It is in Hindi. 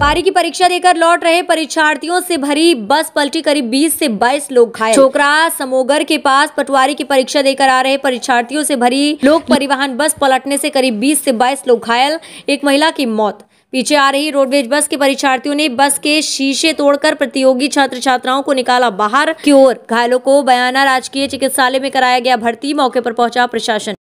पारी की परीक्षा देकर लौट रहे परीक्षार्थियों से भरी बस पलटी करीब 20 से 22 लोग घायल चोकरा समोगर के पास पटवारी की परीक्षा देकर आ रहे परीक्षार्थियों से भरी लोक परिवहन बस पलटने से करीब 20 से 22 लोग घायल एक महिला की मौत पीछे आ रही रोडवेज बस के परीक्षार्थियों ने बस के शीशे तोड़कर प्रतियोगी छात्र छात्राओं को निकाला बाहर की ओर घायलों को बयाना राजकीय चिकित्सालय में कराया गया भर्ती मौके पर पहुंचा प्रशासन